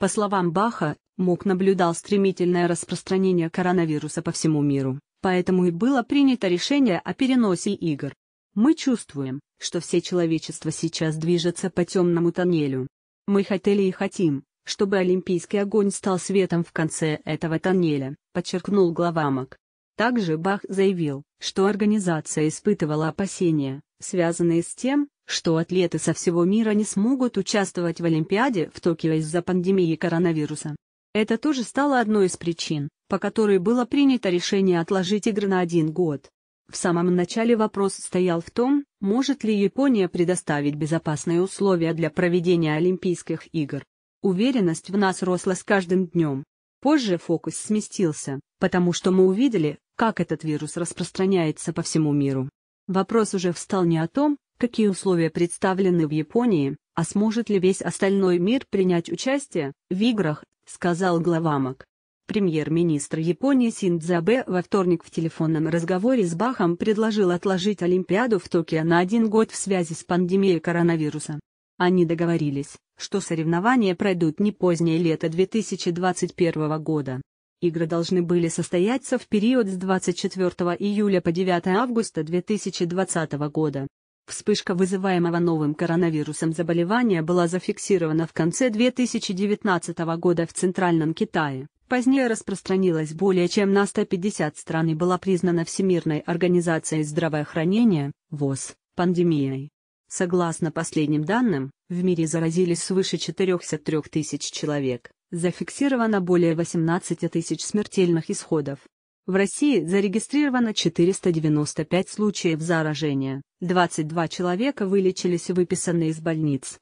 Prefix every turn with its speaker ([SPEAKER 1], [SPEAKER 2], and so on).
[SPEAKER 1] По словам Баха, МОК наблюдал стремительное распространение коронавируса по всему миру, поэтому и было принято решение о переносе игр. Мы чувствуем, что все человечество сейчас движется по темному тоннелю. Мы хотели и хотим, чтобы олимпийский огонь стал светом в конце этого тоннеля, подчеркнул глава МОК. Также Бах заявил, что организация испытывала опасения, связанные с тем, что атлеты со всего мира не смогут участвовать в Олимпиаде в Токио из-за пандемии коронавируса. Это тоже стало одной из причин, по которой было принято решение отложить игры на один год. В самом начале вопрос стоял в том, может ли Япония предоставить безопасные условия для проведения Олимпийских игр. Уверенность в нас росла с каждым днем. Позже фокус сместился, потому что мы увидели, как этот вирус распространяется по всему миру. Вопрос уже встал не о том, какие условия представлены в Японии, а сможет ли весь остальной мир принять участие в играх, сказал глава МАК. Премьер-министр Японии Синдзабе во вторник в телефонном разговоре с Бахом предложил отложить Олимпиаду в Токио на один год в связи с пандемией коронавируса. Они договорились, что соревнования пройдут не позднее лета 2021 года. Игры должны были состояться в период с 24 июля по 9 августа 2020 года. Вспышка вызываемого новым коронавирусом заболевания была зафиксирована в конце 2019 года в Центральном Китае. Позднее распространилась более чем на 150 стран и была признана Всемирной организацией здравоохранения ВОЗ пандемией. Согласно последним данным, в мире заразились свыше 403 тысяч человек, зафиксировано более 18 тысяч смертельных исходов. В России зарегистрировано 495 случаев заражения, 22 человека вылечились и выписаны из больниц.